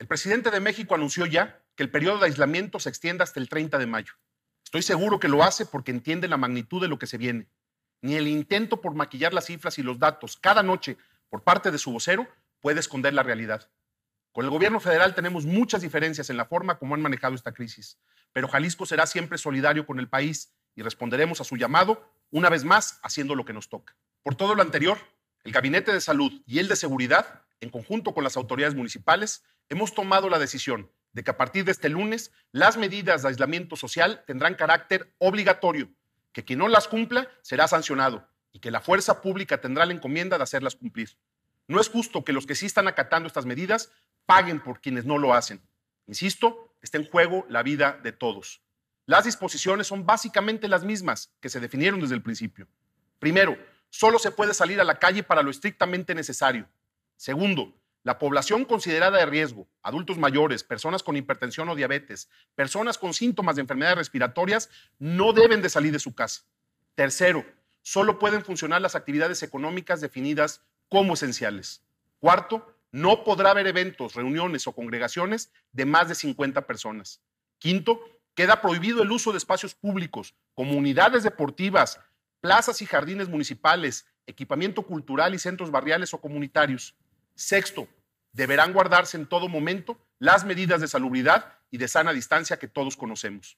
El presidente de México anunció ya que el periodo de aislamiento se extienda hasta el 30 de mayo. Estoy seguro que lo hace porque entiende la magnitud de lo que se viene. Ni el intento por maquillar las cifras y los datos cada noche por parte de su vocero puede esconder la realidad. Con el gobierno federal tenemos muchas diferencias en la forma como han manejado esta crisis, pero Jalisco será siempre solidario con el país y responderemos a su llamado, una vez más, haciendo lo que nos toca. Por todo lo anterior, el Gabinete de Salud y el de Seguridad en conjunto con las autoridades municipales, hemos tomado la decisión de que a partir de este lunes las medidas de aislamiento social tendrán carácter obligatorio, que quien no las cumpla será sancionado y que la fuerza pública tendrá la encomienda de hacerlas cumplir. No es justo que los que sí están acatando estas medidas paguen por quienes no lo hacen. Insisto, está en juego la vida de todos. Las disposiciones son básicamente las mismas que se definieron desde el principio. Primero, solo se puede salir a la calle para lo estrictamente necesario. Segundo, la población considerada de riesgo, adultos mayores, personas con hipertensión o diabetes, personas con síntomas de enfermedades respiratorias, no deben de salir de su casa. Tercero, solo pueden funcionar las actividades económicas definidas como esenciales. Cuarto, no podrá haber eventos, reuniones o congregaciones de más de 50 personas. Quinto, queda prohibido el uso de espacios públicos, comunidades deportivas, plazas y jardines municipales, equipamiento cultural y centros barriales o comunitarios. Sexto, deberán guardarse en todo momento las medidas de salubridad y de sana distancia que todos conocemos.